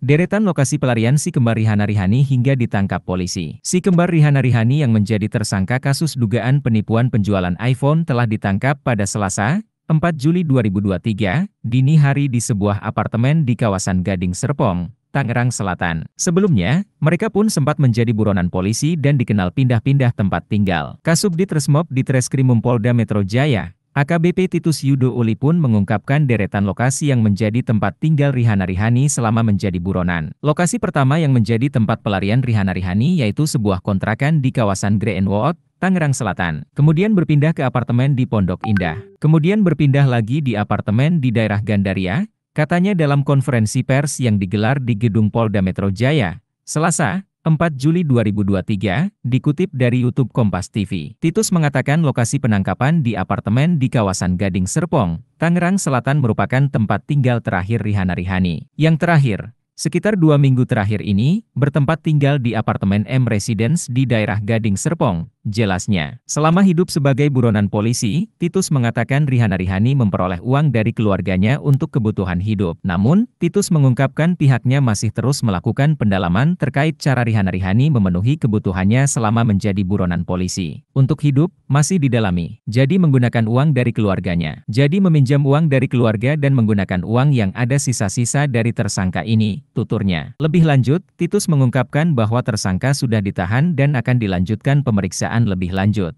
Deretan lokasi pelarian si kembar Rihana Rihani hingga ditangkap polisi. Si kembar Rihana Rihani yang menjadi tersangka kasus dugaan penipuan penjualan iPhone telah ditangkap pada Selasa, 4 Juli 2023, dini hari di sebuah apartemen di kawasan Gading Serpong, Tangerang Selatan. Sebelumnya, mereka pun sempat menjadi buronan polisi dan dikenal pindah-pindah tempat tinggal. Kasubdit Resmob di Treskrimum Polda Metro Jaya, AKBP Titus Yudo Uli pun mengungkapkan deretan lokasi yang menjadi tempat tinggal Rihana Rihani selama menjadi buronan. Lokasi pertama yang menjadi tempat pelarian Rihana Rihani yaitu sebuah kontrakan di kawasan Grand Wood, Tangerang Selatan. Kemudian berpindah ke apartemen di Pondok Indah. Kemudian berpindah lagi di apartemen di daerah Gandaria, katanya dalam konferensi pers yang digelar di Gedung Polda Metro Jaya, Selasa, 4 Juli 2023, dikutip dari YouTube Kompas TV. Titus mengatakan lokasi penangkapan di apartemen di kawasan Gading Serpong, Tangerang Selatan merupakan tempat tinggal terakhir Rihana Rihani. Yang terakhir, sekitar dua minggu terakhir ini, bertempat tinggal di apartemen M Residence di daerah Gading Serpong, Jelasnya, selama hidup sebagai buronan polisi, Titus mengatakan Rihana Rihani memperoleh uang dari keluarganya untuk kebutuhan hidup. Namun, Titus mengungkapkan pihaknya masih terus melakukan pendalaman terkait cara Rihana Rihani memenuhi kebutuhannya selama menjadi buronan polisi. Untuk hidup, masih didalami. Jadi menggunakan uang dari keluarganya. Jadi meminjam uang dari keluarga dan menggunakan uang yang ada sisa-sisa dari tersangka ini, tuturnya. Lebih lanjut, Titus mengungkapkan bahwa tersangka sudah ditahan dan akan dilanjutkan pemeriksaan pemeriksaan lebih lanjut.